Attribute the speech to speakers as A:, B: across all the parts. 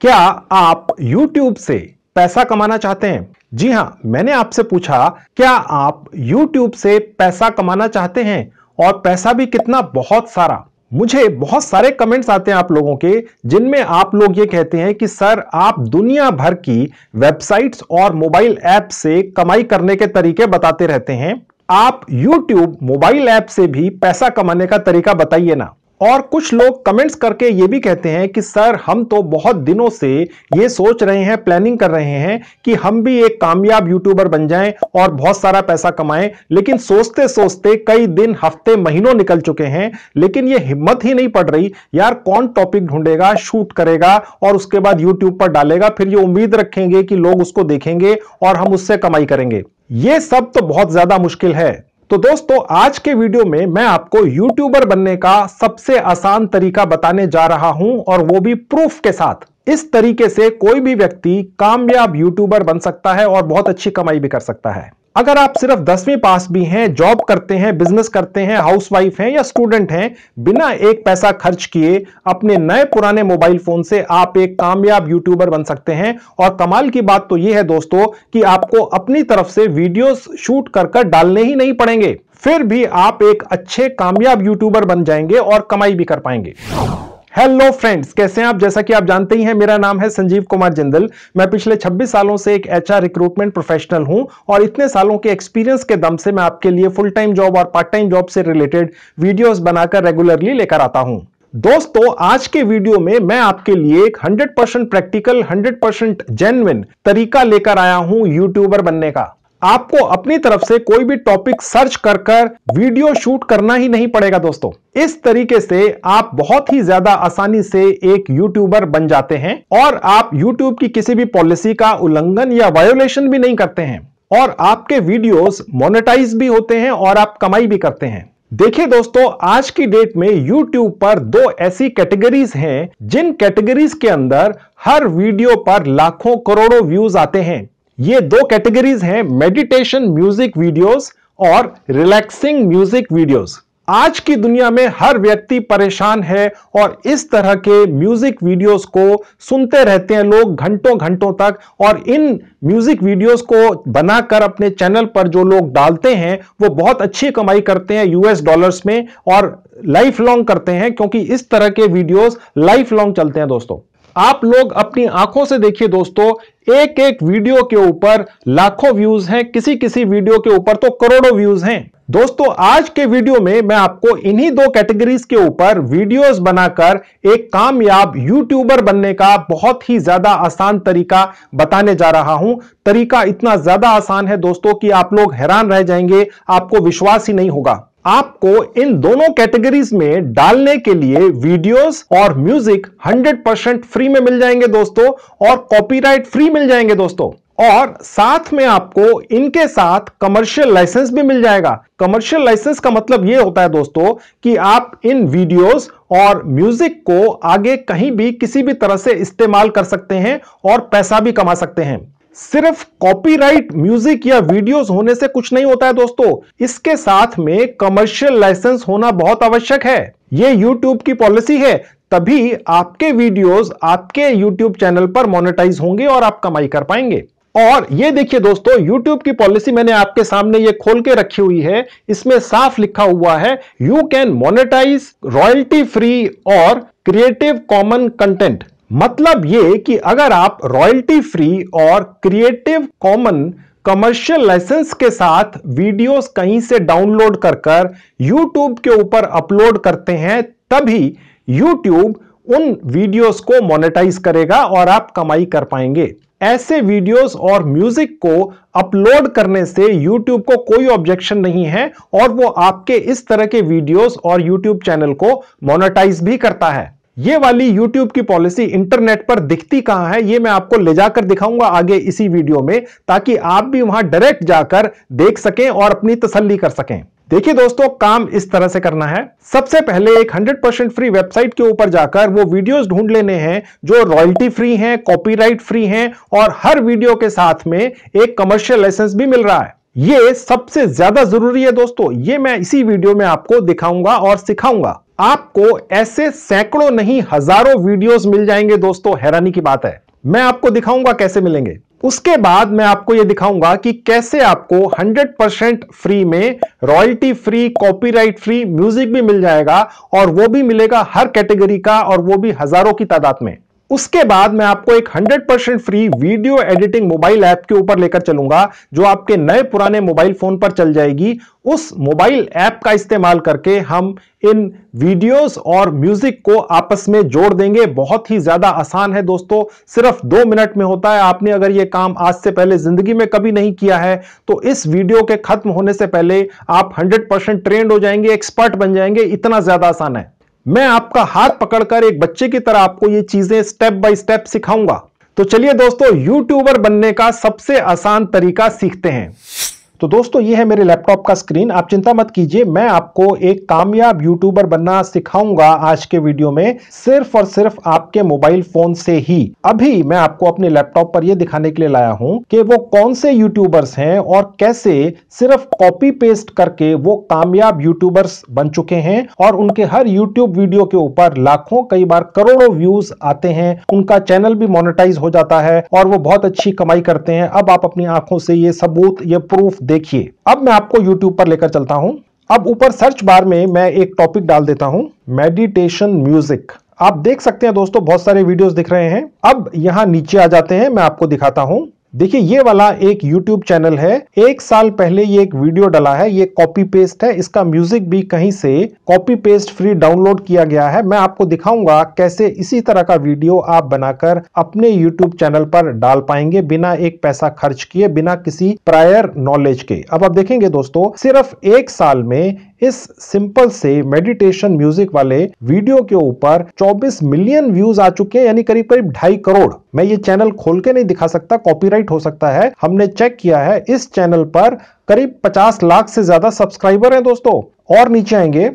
A: क्या आप YouTube से पैसा कमाना चाहते हैं जी हाँ मैंने आपसे पूछा क्या आप YouTube से पैसा कमाना चाहते हैं और पैसा भी कितना बहुत सारा मुझे बहुत सारे कमेंट्स आते हैं आप लोगों के जिनमें आप लोग ये कहते हैं कि सर आप दुनिया भर की वेबसाइट्स और मोबाइल ऐप से कमाई करने के तरीके बताते रहते हैं आप YouTube मोबाइल ऐप से भी पैसा कमाने का तरीका बताइए ना और कुछ लोग कमेंट्स करके ये भी कहते हैं कि सर हम तो बहुत दिनों से ये सोच रहे हैं प्लानिंग कर रहे हैं कि हम भी एक कामयाब यूट्यूबर बन जाएं और बहुत सारा पैसा कमाएं लेकिन सोचते सोचते कई दिन हफ्ते महीनों निकल चुके हैं लेकिन ये हिम्मत ही नहीं पड़ रही यार कौन टॉपिक ढूंढेगा शूट करेगा और उसके बाद यूट्यूब पर डालेगा फिर ये उम्मीद रखेंगे कि लोग उसको देखेंगे और हम उससे कमाई करेंगे ये सब तो बहुत ज्यादा मुश्किल है तो दोस्तों आज के वीडियो में मैं आपको यूट्यूबर बनने का सबसे आसान तरीका बताने जा रहा हूं और वो भी प्रूफ के साथ इस तरीके से कोई भी व्यक्ति कामयाब यूट्यूबर बन सकता है और बहुत अच्छी कमाई भी कर सकता है अगर आप सिर्फ दसवीं पास भी हैं जॉब करते हैं बिजनेस करते हैं हाउसवाइफ हैं या स्टूडेंट हैं बिना एक पैसा खर्च किए अपने नए पुराने मोबाइल फोन से आप एक कामयाब यूट्यूबर बन सकते हैं और कमाल की बात तो यह है दोस्तों कि आपको अपनी तरफ से वीडियोस शूट कर कर डालने ही नहीं पड़ेंगे फिर भी आप एक अच्छे कामयाब यूट्यूबर बन जाएंगे और कमाई भी कर पाएंगे हेलो फ्रेंड्स कैसे हैं आप जैसा कि आप जानते ही हैं मेरा नाम है संजीव कुमार जिंदल मैं पिछले 26 सालों से एक एचआर रिक्रूटमेंट प्रोफेशनल हूं और इतने सालों के एक्सपीरियंस के दम से मैं आपके लिए फुल टाइम जॉब और पार्ट टाइम जॉब से रिलेटेड वीडियोस बनाकर रेगुलरली लेकर आता हूं दोस्तों आज के वीडियो में मैं आपके लिए एक 100% प्रैक्टिकल 100% परसेंट तरीका लेकर आया हूं यूट्यूबर बनने का आपको अपनी तरफ से कोई भी टॉपिक सर्च कर कर वीडियो शूट करना ही नहीं पड़ेगा दोस्तों इस तरीके से आप बहुत ही ज्यादा आसानी से एक यूट्यूबर बन जाते हैं और आप यूट्यूब की किसी भी पॉलिसी का उल्लंघन या वायोलेशन भी नहीं करते हैं और आपके वीडियोस मोनेटाइज भी होते हैं और आप कमाई भी करते हैं देखिए दोस्तों आज की डेट में YouTube पर दो ऐसी कैटेगरीज हैं जिन कैटेगरीज के अंदर हर वीडियो पर लाखों करोड़ों व्यूज आते हैं ये दो कैटेगरीज हैं मेडिटेशन म्यूजिक वीडियोस और रिलैक्सिंग म्यूजिक वीडियोस आज की दुनिया में हर व्यक्ति परेशान है और इस तरह के म्यूजिक वीडियोस को सुनते रहते हैं लोग घंटों घंटों तक और इन म्यूजिक वीडियोस को बनाकर अपने चैनल पर जो लोग डालते हैं वो बहुत अच्छी कमाई करते हैं यूएस डॉलर्स में और लाइफ लॉन्ग करते हैं क्योंकि इस तरह के वीडियोस लाइफ लॉन्ग चलते हैं दोस्तों आप लोग अपनी आंखों से देखिए दोस्तों एक एक वीडियो के ऊपर लाखों व्यूज हैं किसी किसी वीडियो के ऊपर तो करोड़ों व्यूज हैं दोस्तों आज के वीडियो में मैं आपको इन्हीं दो कैटेगरीज के ऊपर वीडियोस बनाकर एक कामयाब यूट्यूबर बनने का बहुत ही ज्यादा आसान तरीका बताने जा रहा हूं तरीका इतना ज्यादा आसान है दोस्तों कि आप लोग हैरान रह जाएंगे आपको विश्वास ही नहीं होगा आपको इन दोनों कैटेगरीज में डालने के लिए वीडियोस और म्यूजिक 100% फ्री में मिल जाएंगे दोस्तों और कॉपीराइट फ्री मिल जाएंगे दोस्तों और साथ में आपको इनके साथ कमर्शियल लाइसेंस भी मिल जाएगा कमर्शियल लाइसेंस का मतलब यह होता है दोस्तों कि आप इन वीडियोस और म्यूजिक को आगे कहीं भी किसी भी तरह से इस्तेमाल कर सकते हैं और पैसा भी कमा सकते हैं सिर्फ कॉपीराइट म्यूजिक या वीडियोस होने से कुछ नहीं होता है दोस्तों इसके साथ में कमर्शियल लाइसेंस होना बहुत आवश्यक है ये यूट्यूब की पॉलिसी है तभी आपके वीडियोस आपके यूट्यूब चैनल पर मोनेटाइज होंगे और आप कमाई कर पाएंगे और ये देखिए दोस्तों YouTube की पॉलिसी मैंने आपके सामने ये खोल के रखी हुई है इसमें साफ लिखा हुआ है you can monetise royalty free और क्रिएटिव कॉमन कंटेंट मतलब ये कि अगर आप रॉयल्टी फ्री और क्रिएटिव कॉमन कमर्शियल लाइसेंस के साथ वीडियोस कहीं से डाउनलोड कर कर यूट्यूब के ऊपर अपलोड करते हैं तभी यूट्यूब उन वीडियोस को मोनेटाइज करेगा और आप कमाई कर पाएंगे ऐसे वीडियोस और म्यूजिक को अपलोड करने से यूट्यूब को कोई ऑब्जेक्शन नहीं है और वो आपके इस तरह के वीडियोस और यूट्यूब चैनल को मोनेटाइज भी करता है ये वाली YouTube की पॉलिसी इंटरनेट पर दिखती कहां है ये मैं आपको ले जाकर दिखाऊंगा आगे इसी वीडियो में ताकि आप भी वहां डायरेक्ट जाकर देख सकें और अपनी तसल्ली कर सकें देखिए दोस्तों काम इस तरह से करना है सबसे पहले एक 100% फ्री वेबसाइट के ऊपर जाकर वो वीडियोस ढूंढ लेने हैं जो रॉयल्टी फ्री हैं कॉपीराइट फ्री हैं और हर वीडियो के साथ में एक कमर्शियल लाइसेंस भी मिल रहा है ये सबसे ज्यादा जरूरी है दोस्तों ये मैं इसी वीडियो में आपको दिखाऊंगा और सिखाऊंगा आपको ऐसे सैकड़ों नहीं हजारों वीडियोस मिल जाएंगे दोस्तों हैरानी की बात है मैं आपको दिखाऊंगा कैसे मिलेंगे उसके बाद मैं आपको यह दिखाऊंगा कि कैसे आपको 100% फ्री में royalty free copyright free music भी मिल जाएगा और वो भी मिलेगा हर कैटेगरी का और वो भी हजारों की तादाद में उसके बाद मैं आपको एक 100% free video editing mobile app के ऊपर लेकर चलूंगा जो आपके नए पुराने मोबाइल फोन पर चल जाएगी उस मोबाइल ऐप का इस्तेमाल करके हम इन वीडियोस और म्यूजिक को आपस में जोड़ देंगे बहुत ही ज्यादा आसान है दोस्तों सिर्फ दो मिनट में होता है आपने अगर ये काम आज से पहले जिंदगी में कभी नहीं किया है तो इस वीडियो के खत्म होने से पहले आप हंड्रेड ट्रेंड हो जाएंगे एक्सपर्ट बन जाएंगे इतना ज्यादा आसान है मैं आपका हाथ पकड़कर एक बच्चे की तरह आपको ये चीजें स्टेप बाय स्टेप सिखाऊंगा तो चलिए दोस्तों यूट्यूबर बनने का सबसे आसान तरीका सीखते हैं तो दोस्तों ये है मेरे लैपटॉप का स्क्रीन आप चिंता मत कीजिए मैं आपको एक कामयाब यूट्यूबर बनना सिखाऊंगा आज के वीडियो में सिर्फ और सिर्फ आपके मोबाइल फोन से ही अभी मैं आपको अपने लैपटॉप पर यह दिखाने के लिए लाया हूं कि वो कौन से यूट्यूबर्स हैं और कैसे सिर्फ कॉपी पेस्ट करके वो कामयाब यूट्यूबर्स बन चुके हैं और उनके हर यूट्यूब वीडियो के ऊपर लाखों कई बार करोड़ों व्यूज आते हैं उनका चैनल भी मोनिटाइज हो जाता है और वो बहुत अच्छी कमाई करते हैं अब आप अपनी आंखों से ये सबूत ये प्रूफ देखिए अब मैं आपको यूट्यूब पर लेकर चलता हूं अब ऊपर सर्च बार में मैं एक टॉपिक डाल देता हूं मेडिटेशन म्यूजिक आप देख सकते हैं दोस्तों बहुत सारे वीडियोस दिख रहे हैं अब यहां नीचे आ जाते हैं मैं आपको दिखाता हूं देखिए ये वाला एक YouTube चैनल है एक साल पहले ये एक वीडियो डाला है ये कॉपी पेस्ट है इसका म्यूजिक भी कहीं से कॉपी पेस्ट फ्री डाउनलोड किया गया है मैं आपको दिखाऊंगा कैसे इसी तरह का वीडियो आप बनाकर अपने YouTube चैनल पर डाल पाएंगे बिना एक पैसा खर्च किए बिना किसी प्रायर नॉलेज के अब आप देखेंगे दोस्तों सिर्फ एक साल में इस सिंपल से मेडिटेशन म्यूजिक वाले वीडियो के ऊपर 24 मिलियन व्यूज आ चुके हैं यानी करीब करीब ढाई करोड़ मैं ये चैनल खोल के नहीं दिखा सकता कॉपीराइट हो सकता है हमने चेक किया है इस चैनल पर करीब 50 लाख से ज्यादा सब्सक्राइबर हैं दोस्तों और नीचे आएंगे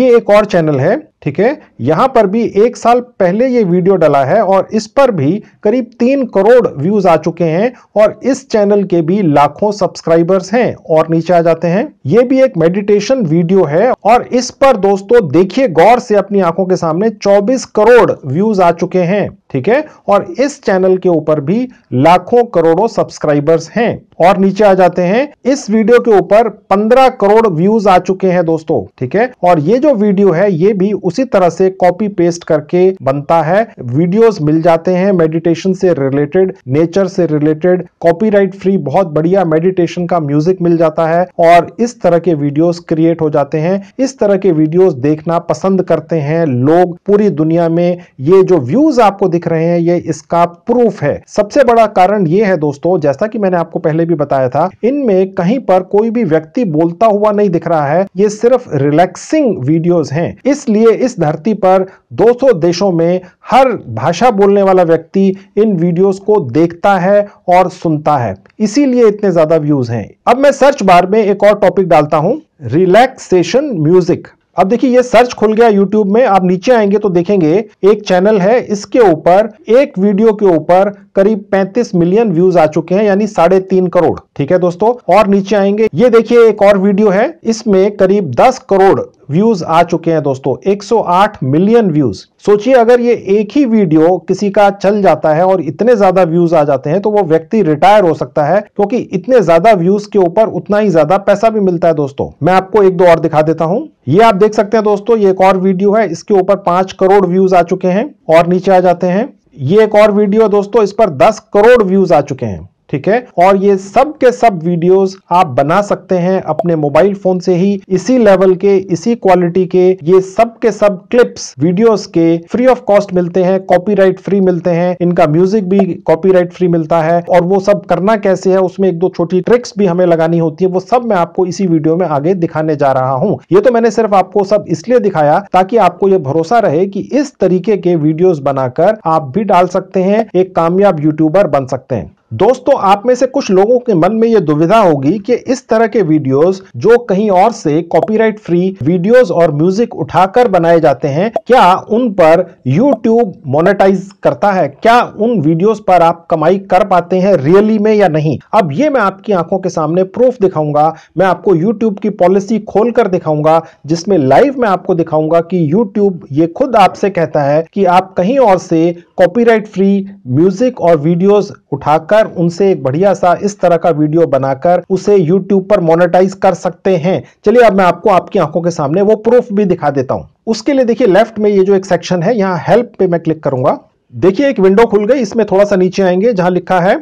A: ये एक और चैनल है ठीक है यहां पर भी एक साल पहले ये वीडियो डला है और इस पर भी करीब तीन करोड़ व्यूज आ चुके हैं और इस चैनल के भी लाखों सब्सक्राइबर्स हैं और नीचे आ जाते हैं ये भी एक मेडिटेशन वीडियो है और इस पर दोस्तों देखिए गौर से अपनी आंखों के सामने 24 करोड़ व्यूज आ चुके हैं ठीक है और इस चैनल के ऊपर भी लाखों करोड़ों सब्सक्राइबर्स हैं और नीचे आ जाते हैं इस वीडियो के ऊपर 15 करोड़ व्यूज आ चुके हैं दोस्तों ठीक है और ये जो वीडियो है ये भी उसी तरह से कॉपी पेस्ट करके बनता है वीडियोस मिल जाते हैं मेडिटेशन से रिलेटेड नेचर से रिलेटेड कॉपीराइट फ्री बहुत बढ़िया मेडिटेशन का म्यूजिक मिल जाता है और इस तरह के वीडियोस क्रिएट हो जाते हैं इस तरह के वीडियोस देखना पसंद करते हैं लोग पूरी दुनिया में ये जो व्यूज आपको दिख रहे हैं ये इसका प्रूफ है सबसे बड़ा कारण ये है दोस्तों जैसा कि मैंने आपको पहले भी बताया था इनमें कहीं पर कोई भी व्यक्ति बोलता हुआ नहीं दिख रहा है ये सिर्फ रिलैक्सिंग वीडियोस हैं इसलिए इस धरती पर 200 देशों में हर भाषा बोलने वाला व्यक्ति इन वीडियोस को देखता है और सुनता है इसीलिए इतने ज़्यादा व्यूज़ हैं अब मैं सर्च बार में एक और टॉपिक डालता हूं रिलैक्सेशन म्यूज़िक अब देखिए ये सर्च खुल गया YouTube में आप नीचे आएंगे तो देखेंगे एक चैनल है इसके ऊपर एक वीडियो के ऊपर करीब 35 मिलियन व्यूज आ चुके हैं यानी साढ़े तीन करोड़ ठीक है दोस्तों और नीचे आएंगे ये देखिए एक और वीडियो है इसमें करीब 10 करोड़ व्यूज आ चुके हैं दोस्तों 108 मिलियन व्यूज सोचिए अगर ये एक ही वीडियो किसी का चल जाता है और इतने ज्यादा व्यूज आ जाते हैं तो वो व्यक्ति रिटायर हो सकता है क्योंकि इतने ज्यादा व्यूज के ऊपर उतना ही ज्यादा पैसा भी मिलता है दोस्तों मैं आपको एक दो और दिखा देता हूँ ये आप देख सकते हैं दोस्तों ये एक और वीडियो है इसके ऊपर पांच करोड़ व्यूज आ चुके हैं और नीचे आ जाते हैं ये एक और वीडियो है दोस्तों इस पर दस करोड़ व्यूज आ चुके हैं ठीक है और ये सब के सब वीडियोस आप बना सकते हैं अपने मोबाइल फोन से ही इसी लेवल के इसी क्वालिटी के ये सब के सब क्लिप्स वीडियोस के फ्री ऑफ कॉस्ट मिलते हैं कॉपीराइट फ्री मिलते हैं इनका म्यूजिक भी कॉपीराइट फ्री मिलता है और वो सब करना कैसे है उसमें एक दो छोटी ट्रिक्स भी हमें लगानी होती है वो सब मैं आपको इसी वीडियो में आगे दिखाने जा रहा हूँ ये तो मैंने सिर्फ आपको सब इसलिए दिखाया ताकि आपको ये भरोसा रहे की इस तरीके के वीडियोज बनाकर आप भी डाल सकते हैं एक कामयाब यूट्यूबर बन सकते हैं दोस्तों आप में से कुछ लोगों के मन में ये दुविधा होगी कि इस तरह के वीडियोस जो कहीं और से कॉपीराइट फ्री वीडियोस और म्यूजिक उठाकर बनाए जाते हैं क्या उन पर YouTube मोनेटाइज करता है क्या उन वीडियोस पर आप कमाई कर पाते हैं रियली में या नहीं अब ये मैं आपकी आंखों के सामने प्रूफ दिखाऊंगा मैं आपको यूट्यूब की पॉलिसी खोल दिखाऊंगा जिसमें लाइव में आपको दिखाऊंगा कि यूट्यूब ये खुद आपसे कहता है कि आप कहीं और से कॉपी फ्री म्यूजिक और वीडियोज उठाकर कर उनसे एक बढ़िया सा इस तरह का वीडियो बनाकर उसे यूट्यूब पर मोनेटाइज कर सकते हैं चलिए अब मैं आपको आपकी आंखों के सामने वो प्रूफ भी दिखा देता हूँ उसके लिए देखिए लेफ्ट में ये जो एक सेक्शन है यहाँ हेल्प पे मैं क्लिक करूंगा देखिए एक विंडो खुल गई इसमें थोड़ा सा नीचे आएंगे जहां लिखा है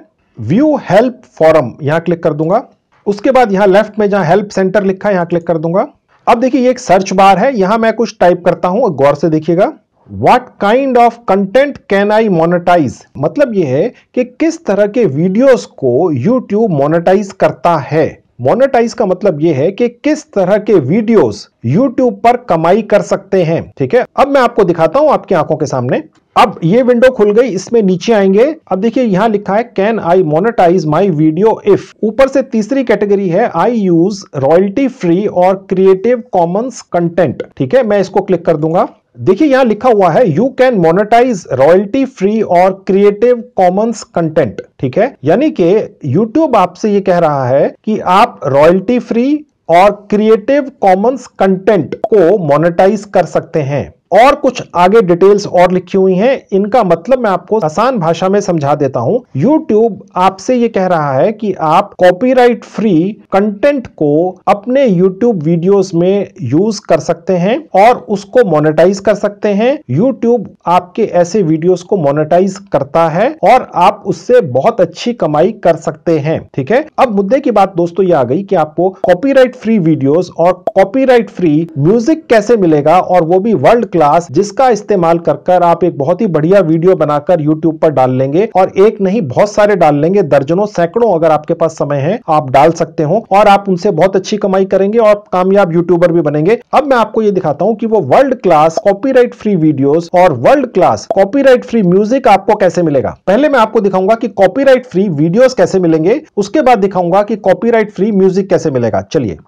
A: व्यू हेल्प फॉरम यहां क्लिक कर दूंगा उसके बाद यहां लेफ्ट में जहां हेल्प सेंटर लिखा है यहां क्लिक कर दूंगा अब देखिए ये एक सर्च बार है यहां मैं कुछ टाइप करता हूं गौर से देखिएगा what kind of content can I monetize मतलब यह है कि किस तरह के वीडियोस को यूट्यूब मोनेटाइज करता है मोनेटाइज का मतलब यह है कि किस तरह के वीडियोस यूट्यूब पर कमाई कर सकते हैं ठीक है अब मैं आपको दिखाता हूं आपकी आंखों के सामने अब ये विंडो खुल गई इसमें नीचे आएंगे अब देखिए यहां लिखा है can I monetize my video if ऊपर से तीसरी कैटेगरी है आई यूज रॉयल्टी फ्री और क्रिएटिव कॉमन्स कंटेंट ठीक है मैं इसको क्लिक कर दूंगा देखिए यहां लिखा हुआ है you can monetise royalty free और क्रिएटिव कॉमन्स कंटेंट ठीक है यानी कि यूट्यूब आपसे ये कह रहा है कि आप रॉयल्टी फ्री और क्रिएटिव कॉमन्स कंटेंट को मोनेटाइज कर सकते हैं और कुछ आगे डिटेल्स और लिखी हुई हैं इनका मतलब मैं आपको आसान भाषा में समझा देता हूं यूट्यूब आपसे ये कह रहा है कि आप कॉपीराइट फ्री कंटेंट को अपने यूट्यूब वीडियोस में यूज कर सकते हैं और उसको मोनेटाइज कर सकते हैं यूट्यूब आपके ऐसे वीडियोस को मोनेटाइज करता है और आप उससे बहुत अच्छी कमाई कर सकते हैं ठीक है अब मुद्दे की बात दोस्तों ये आ गई कि आपको कॉपी फ्री वीडियोज और कॉपी फ्री म्यूजिक कैसे मिलेगा और वो भी वर्ल्ड क्लास जिसका इस्तेमाल कर कर आप एक बहुत ही बढ़िया वीडियो बनाकर यूट्यूब पर डाल लेंगे और एक नहीं बहुत सारे डाल लेंगे दर्जनों सैकड़ों अगर आपके पास समय है आप डाल सकते हो और आप उनसे बहुत अच्छी कमाई करेंगे और कामयाब यूट्यूबर भी बनेंगे अब मैं आपको ये दिखाता हूँ कि वो world class copy free video और world class copy free music आपको कैसे मिलेगा पहले मैं आपको दिखाऊंगा कि कॉपी फ्री वीडियो कैसे मिलेंगे उसके बाद दिखाऊंगा की कॉपी फ्री म्यूजिक कैसे मिलेगा चलिए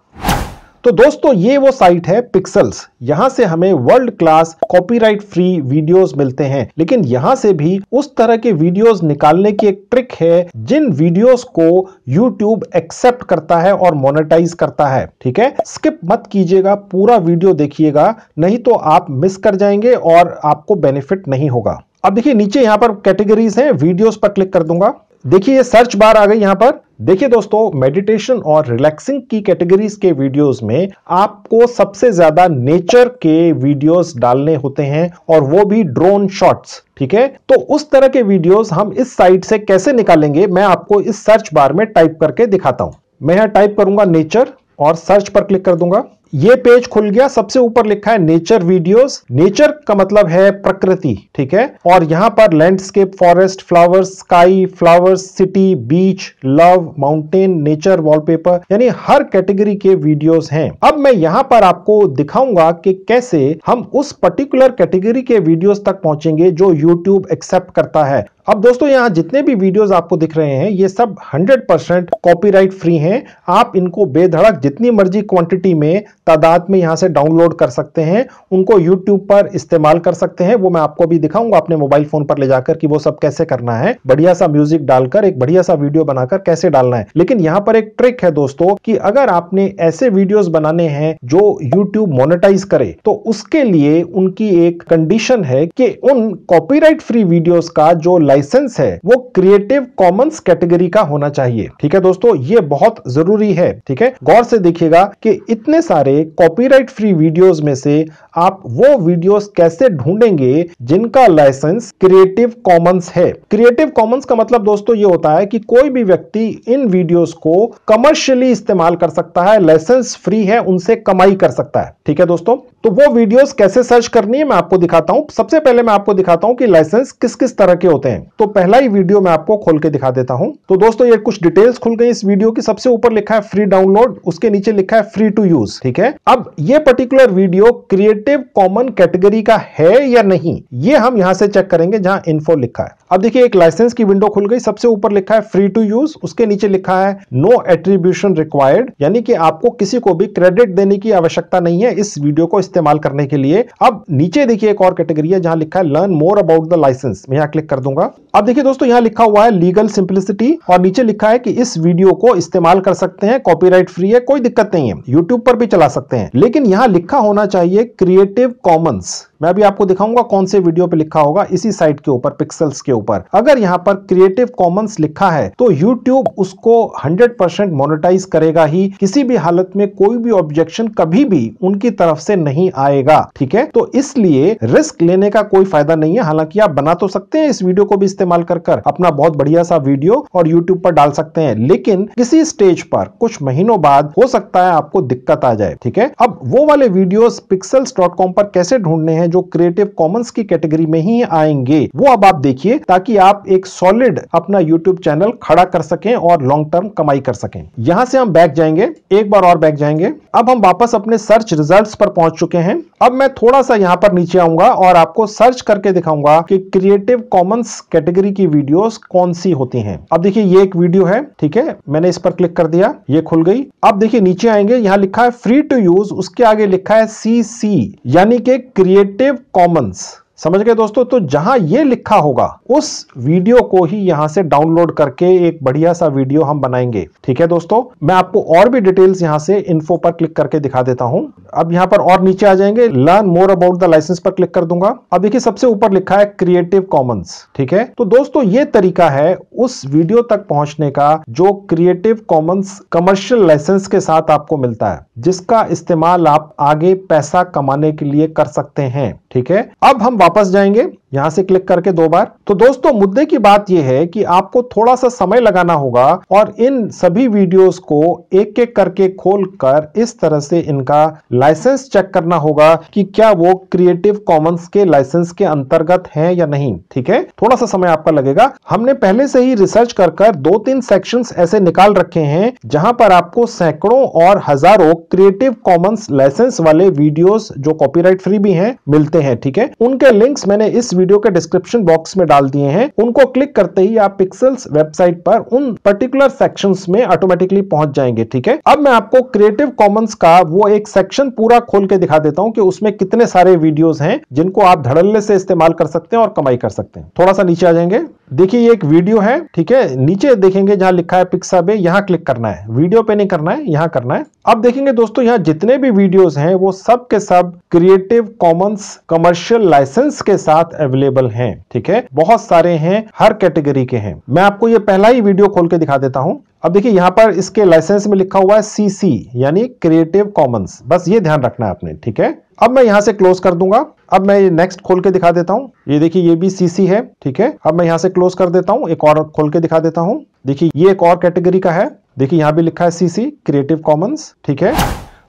A: तो दोस्तों ये वो साइट है पिक्सल्स यहाँ से हमें world class copyright free videos मिलते हैं लेकिन यहाँ से भी उस तरह के वीडियोस निकालने की एक ट्रिक है जिन वीडियोस को यूट्यूब एक्सेप्ट करता है और मोनेटाइज करता है ठीक है स्किप मत कीजिएगा पूरा वीडियो देखिएगा नहीं तो आप मिस कर जाएंगे और आपको बेनिफिट नहीं होगा अब देखिए नीचे यहाँ पर कैटेगरीज हैं वीडियोस पर क्लिक कर दूंगा देखिए ये सर्च बार आ गई यहां पर देखिए दोस्तों मेडिटेशन और रिलैक्सिंग की कैटेगरीज के वीडियोस में आपको सबसे ज्यादा नेचर के वीडियोस डालने होते हैं और वो भी ड्रोन शॉट्स ठीक है तो उस तरह के वीडियोस हम इस साइट से कैसे निकालेंगे मैं आपको इस सर्च बार में टाइप करके दिखाता हूं मैं यहां टाइप करूंगा नेचर और सर्च पर क्लिक कर दूंगा ये पेज खुल गया सबसे ऊपर लिखा है नेचर वीडियोस नेचर का मतलब है प्रकृति ठीक है और यहाँ पर landscape forest flowers sky flowers city beach love mountain nature wallpaper यानी हर कैटेगरी के वीडियोस हैं अब मैं यहाँ पर आपको दिखाऊंगा कि कैसे हम उस पर्टिकुलर कैटेगरी के वीडियोज तक पहुंचेंगे जो यूट्यूब एक्सेप्ट करता है अब दोस्तों यहाँ जितने भी वीडियोस आपको दिख रहे हैं ये सब 100% कॉपीराइट फ्री हैं आप इनको बेधड़क जितनी मर्जी क्वांटिटी में तादाद में यहाँ से डाउनलोड कर सकते हैं उनको यूट्यूब पर इस्तेमाल कर सकते हैं वो मैं आपको भी दिखाऊंगा अपने मोबाइल फोन पर ले जाकर कि वो सब कैसे करना है बढ़िया सा म्यूजिक डालकर एक बढ़िया सा वीडियो बनाकर कैसे डालना है लेकिन यहाँ पर एक ट्रिक है दोस्तों की अगर आपने ऐसे वीडियोज बनाने हैं जो यूट्यूब मोनिटाइज करे तो उसके लिए उनकी एक कंडीशन है कि उन कॉपीराइट फ्री वीडियोस का जो लाइसेंस है वो क्रिएटिव कॉमन्स कैटेगरी का होना चाहिए ठीक है दोस्तों ये बहुत जरूरी है ठीक है गौर से देखिएगा कि इतने सारे वाले कॉपीराइट फ्री वीडियोस में से आप वो वीडियोस कैसे ढूंढेंगे जिनका लाइसेंस क्रिएटिव कॉमन्स है क्रिएटिव कॉमन्स का मतलब दोस्तों ये होता है कि कोई भी व्यक्ति इन वीडियोस को कमर्शियली इस्तेमाल कर सकता है लाइसेंस फ्री है उनसे कमाई कर सकता है ठीक है दोस्तों तो वो वीडियोस कैसे सर्च करनी है मैं आपको दिखाता हूं सबसे पहले मैं आपको दिखाता हूं कि लाइसेंस किस किस तरह के होते हैं तो पहला ही वीडियो मैं आपको खोल के दिखा देता हूं तो दोस्तों ये कुछ डिटेल्स खुल गई इस वीडियो की सबसे ऊपर लिखा है फ्री डाउनलोड उसके नीचे लिखा है फ्री टू यूज ठीक है ठीक है अब ये particular video creative common category का है या नहीं ये हम यहां से चेक करेंगे जहां इन्फो लिखा है अब देखिए एक लाइसेंस की विंडो खुल गई सबसे ऊपर लिखा है फ्री टू यूज उसके नीचे लिखा है नो एट्रीब्यूशन रिक्वायर्ड यानी कि आपको किसी को भी क्रेडिट देने की आवश्यकता नहीं है इस वीडियो को इस्तेमाल करने के लिए अब नीचे देखिए एक और कैटेगरी है जहां लिखा है learn more about the licence मैं यहाँ क्लिक कर दूंगा अब देखिए दोस्तों यहाँ लिखा हुआ है लीगल सिंप्लिसिटी और नीचे लिखा है कि इस वीडियो को इस्तेमाल कर सकते हैं कॉपीराइट फ्री है कोई दिक्कत नहीं है यूट्यूब पर भी चला सकते हैं लेकिन यहां लिखा होना चाहिए क्रिएटिव कॉमन्स मैं भी आपको दिखाऊंगा कौन से वीडियो पे लिखा होगा इसी साइट के ऊपर पिक्सल्स के ऊपर अगर यहाँ पर क्रिएटिव कॉमन्स लिखा है तो यूट्यूब उसको 100 परसेंट मोनिटाइज करेगा ही किसी भी हालत में कोई भी ऑब्जेक्शन कभी भी उनकी तरफ से नहीं आएगा ठीक है तो इसलिए रिस्क लेने का कोई फायदा नहीं है हालांकि आप बना तो सकते हैं इस वीडियो को भी इस्तेमाल कर कर अपना बहुत बढ़िया सा वीडियो और यूट्यूब पर डाल सकते हैं लेकिन किसी स्टेज पर कुछ महीनों बाद हो सकता है आपको दिक्कत आ जाए ठीक है अब वो वाले वीडियो पिक्सल्स पर कैसे ढूंढने हैं हैं जो क्रिएटिव कॉमन्स की कैटेगरी में ही आएंगे वो अब आप देखिए ताकि आप एक सॉलिड अपना यूट्यूब चैनल खड़ा कर सकें और लॉन्ग टर्म कमाई कर सकें यहां से हम बैक जाएंगे एक बार और बैक जाएंगे अब हम वापस अपने सर्च रिजल्ट पर पहुंच चुके हैं अब मैं थोड़ा सा यहाँ पर नीचे आऊंगा और आपको सर्च करके दिखाऊंगा कि क्रिएटिव कॉमन्स कैटेगरी की वीडियोस कौन सी होती हैं अब देखिए ये एक वीडियो है ठीक है मैंने इस पर क्लिक कर दिया ये खुल गई अब देखिए नीचे आएंगे यहाँ लिखा है फ्री टू यूज उसके आगे लिखा है सी सी यानी के क्रिएट creative commons समझ गए दोस्तों तो जहां ये लिखा होगा उस वीडियो को ही यहां से डाउनलोड करके एक बढ़िया सा वीडियो हम बनाएंगे ठीक है दोस्तों मैं आपको और भी डिटेल्स यहां से इन्फो पर क्लिक करके दिखा देता हूं अब यहां पर और नीचे आ जाएंगे learn more about the licence पर क्लिक कर दूंगा अब देखिए सबसे ऊपर लिखा है क्रिएटिव कॉमन्स ठीक है तो दोस्तों ये तरीका है उस वीडियो तक पहुंचने का जो क्रिएटिव कॉमन्स कमर्शियल लाइसेंस के साथ आपको मिलता है जिसका इस्तेमाल आप आगे पैसा कमाने के लिए कर सकते हैं ठीक है अब हम वापस जाएंगे यहां से क्लिक करके दो बार तो दोस्तों मुद्दे की बात यह है कि आपको थोड़ा सा समय लगाना होगा और इन सभी वीडियोस को एक एक करके खोलकर इस तरह से इनका लाइसेंस चेक करना होगा कि क्या वो क्रिएटिव कॉमन्स के लाइसेंस के अंतर्गत है या नहीं ठीक है थोड़ा सा समय आपका लगेगा हमने पहले से ही रिसर्च कर कर दो तीन सेक्शन ऐसे निकाल रखे हैं जहां पर आपको सैकड़ों और हजारों क्रिएटिव कॉमन्स लाइसेंस वाले वीडियोज जो कॉपी फ्री भी हैं मिलते हैं ठीक है उनके लिंक्स मैंने इस वीडियो के डिस्क्रिप्शन बॉक्स में डाल दिए हैं उनको क्लिक करते ही आप पिक्सल्स वेबसाइट पर उन पर्टिकुलर सेक्शन में ऑटोमेटिकली पहुंच जाएंगे ठीक है अब मैं आपको क्रिएटिव कॉमन्स का वो एक सेक्शन पूरा खोल के दिखा देता हूँ कि उसमें कितने सारे वीडियो हैं जिनको आप धड़ल्ले से इस्तेमाल कर सकते हैं और कमाई कर सकते हैं थोड़ा सा नीचे आ जाएंगे देखिए ये एक वीडियो है ठीक है नीचे देखेंगे जहां लिखा है पिक्सा पे यहाँ क्लिक करना है वीडियो पे नहीं करना है यहाँ करना है अब देखेंगे दोस्तों यहाँ जितने भी वीडियोस हैं वो सब के सब क्रिएटिव कॉमन्स कमर्शियल लाइसेंस के साथ अवेलेबल हैं ठीक है बहुत सारे हैं हर कैटेगरी के हैं मैं आपको ये पहला ही वीडियो खोल के दिखा देता हूँ अब देखिए यहाँ पर इसके लाइसेंस में लिखा हुआ है सीसी यानी क्रिएटिव कॉमन्स बस ये ध्यान रखना है आपने ठीक है अब मैं यहाँ से क्लोज कर दूंगा अब मैं ये नेक्स्ट खोल के दिखा देता हूँ ये देखिए ये भी सीसी है ठीक है अब मैं यहाँ से क्लोज कर देता हूँ एक और खोल के दिखा देता हूँ देखिए ये एक और कैटेगरी का है देखिए यहां भी लिखा है सीसी क्रिएटिव कॉमन्स ठीक है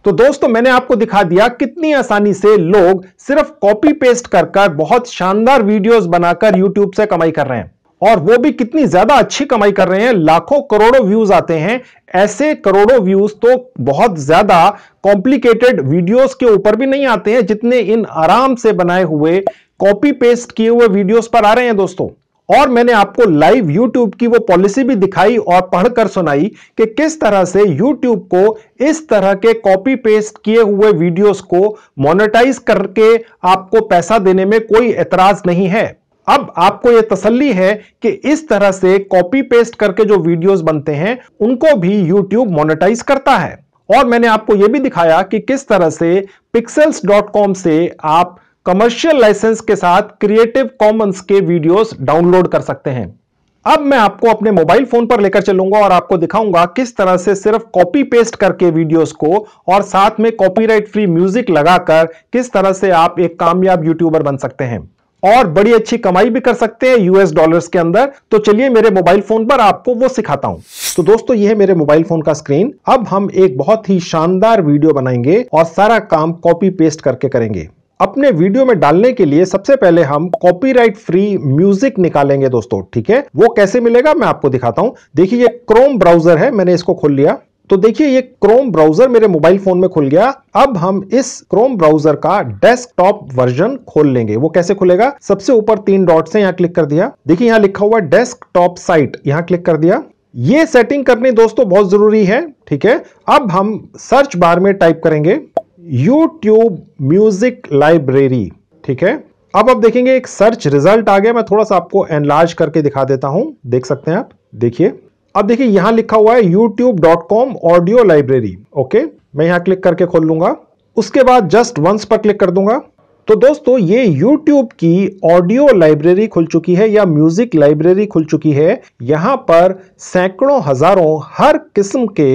A: तो दोस्तों मैंने आपको दिखा दिया कितनी आसानी से लोग सिर्फ कॉपी पेस्ट कर कर बहुत शानदार वीडियोस बनाकर यूट्यूब से कमाई कर रहे हैं और वो भी कितनी ज्यादा अच्छी कमाई कर रहे हैं लाखों करोड़ों व्यूज आते हैं ऐसे करोड़ों व्यूज तो बहुत ज्यादा कॉम्प्लिकेटेड वीडियोस के ऊपर भी नहीं आते हैं जितने इन आराम से बनाए हुए कॉपी पेस्ट किए हुए वीडियोस पर आ रहे हैं दोस्तों और मैंने आपको लाइव यूट्यूब की वो पॉलिसी भी दिखाई और पढ़कर सुनाई कि किस तरह से यूट्यूब को इस तरह के कॉपी पेस्ट किए हुए वीडियोस को मोनेटाइज करके आपको पैसा देने में कोई एतराज नहीं है अब आपको यह तसल्ली है कि इस तरह से कॉपी पेस्ट करके जो वीडियोस बनते हैं उनको भी YouTube मोनेटाइज करता है और मैंने आपको यह भी दिखाया कि किस तरह से pixels.com से आप कमर्शियल लाइसेंस के साथ क्रिएटिव कॉमंस के वीडियोस डाउनलोड कर सकते हैं अब मैं आपको अपने मोबाइल फोन पर लेकर चलूंगा और आपको दिखाऊंगा किस तरह से सिर्फ कॉपी पेस्ट करके वीडियोस को और साथ में कॉपीराइट फ्री म्यूजिक लगाकर किस तरह से आप एक कामयाब यूट्यूबर बन सकते हैं और बड़ी अच्छी कमाई भी कर सकते हैं यूएस डॉलर्स के अंदर तो चलिए मेरे मोबाइल फोन पर आपको वो सिखाता हूं तो दोस्तों ये है मेरे मोबाइल फोन का स्क्रीन अब हम एक बहुत ही शानदार वीडियो बनाएंगे और सारा काम कॉपी पेस्ट करके करेंगे अपने वीडियो में डालने के लिए सबसे पहले हम कॉपीराइट फ्री म्यूजिक निकालेंगे दोस्तों ठीक है वो कैसे मिलेगा मैं आपको दिखाता हूं देखिए ये क्रोम ब्राउजर है मैंने इसको खोल लिया तो देखिए ये क्रोम ब्राउजर मेरे मोबाइल फोन में खुल गया अब हम इस क्रोम ब्राउजर का डेस्कटॉप वर्जन खोल लेंगे वो कैसे खुलेगा सबसे ऊपर तीन डॉट से यहां क्लिक कर दिया देखिए यहां लिखा हुआ डेस्कटॉप साइट यहां क्लिक कर दिया ये सेटिंग करनी दोस्तों बहुत जरूरी है ठीक है अब हम सर्च बार में टाइप करेंगे YouTube Music लाइब्रेरी ठीक है अब आप देखेंगे एक सर्च रिजल्ट आ गया मैं थोड़ा सा आपको एनलार्ज करके दिखा देता हूं देख सकते हैं आप देखिए अब देखिए यहां लिखा हुआ है youtube.com ऑडियो लाइब्रेरी ओके मैं यहां क्लिक करके खोल लूंगा उसके बाद जस्ट वंस पर क्लिक कर दूंगा तो दोस्तों ये YouTube की ऑडियो लाइब्रेरी खुल चुकी है या म्यूजिक लाइब्रेरी खुल चुकी है यहां पर सैकड़ों हजारों हर किस्म के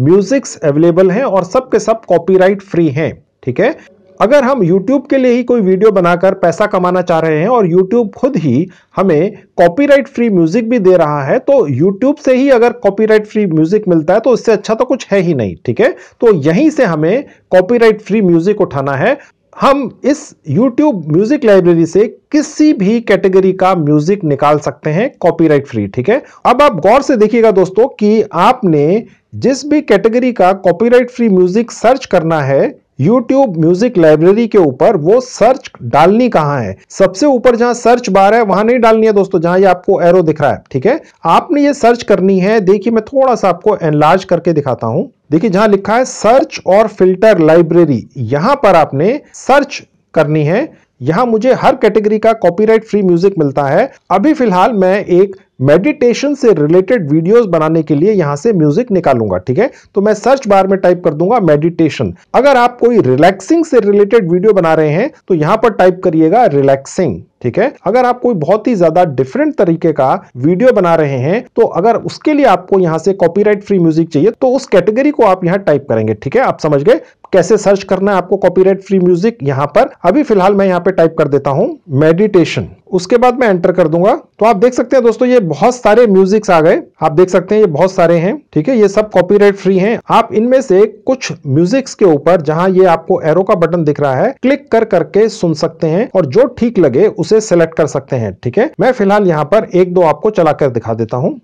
A: म्यूजिक्स अवेलेबल हैं और सब के सब कॉपीराइट फ्री हैं ठीक है अगर हम यूट्यूब के लिए ही कोई वीडियो बनाकर पैसा कमाना चाह रहे हैं और यूट्यूब खुद ही हमें कॉपीराइट फ्री म्यूजिक भी दे रहा है तो यूट्यूब से ही अगर कॉपीराइट फ्री म्यूजिक मिलता है तो इससे अच्छा तो कुछ है ही नहीं ठीक है तो यहीं से हमें कॉपीराइट फ्री म्यूजिक उठाना है हम इस YouTube म्यूजिक लाइब्रेरी से किसी भी कैटेगरी का म्यूजिक निकाल सकते हैं कॉपीराइट फ्री ठीक है अब आप गौर से देखिएगा दोस्तों कि आपने जिस भी कैटेगरी का कॉपीराइट फ्री म्यूजिक सर्च करना है यूट्यूब म्यूजिक लाइब्रेरी के ऊपर वो सर्च डालनी कहाँ है सबसे ऊपर जहां सर्च बार है वहां नहीं डालनी है दोस्तों जहां ये आपको एरो दिख रहा है ठीक है आपने ये सर्च करनी है देखिए मैं थोड़ा सा आपको एनलार्ज करके दिखाता हूं देखिए जहां लिखा है सर्च और फिल्टर लाइब्रेरी यहां पर आपने सर्च करनी है यहाँ मुझे हर कैटेगरी का कॉपीराइट फ्री म्यूजिक मिलता है अभी फिलहाल मैं एक मेडिटेशन से रिलेटेड वीडियोस बनाने के लिए यहाँ से म्यूजिक निकालूंगा ठीक है तो मैं सर्च बार में टाइप कर दूंगा मेडिटेशन अगर आप कोई रिलैक्सिंग से रिलेटेड वीडियो बना रहे हैं तो यहाँ पर टाइप करिएगा रिलैक्सिंग ठीक है अगर आप कोई बहुत ही ज्यादा डिफरेंट तरीके का वीडियो बना रहे हैं तो अगर उसके लिए आपको यहाँ से कॉपीराइट फ्री म्यूजिक चाहिए तो उस कैटेगरी को आप यहाँ टाइप करेंगे ठीक है आप समझ गए कैसे सर्च करना है आपको कॉपीराइट फ्री म्यूजिक यहाँ पर अभी फिलहाल मैं यहाँ पे टाइप कर देता हूँ मेडिटेशन उसके बाद मैं एंटर कर दूंगा तो आप देख सकते हैं दोस्तों ये बहुत सारे म्यूजिक्स आ गए आप देख सकते हैं ये बहुत सारे हैं ठीक है ये सब कॉपीराइट फ्री हैं आप इनमें से कुछ म्यूजिक्स के ऊपर जहां ये आपको एरो का बटन दिख रहा है क्लिक कर करके सुन सकते हैं और जो ठीक लगे उसे सेलेक्ट कर सकते हैं ठीक है मैं फिलहाल यहाँ पर एक दो आपको चला कर दिखा देता हूँ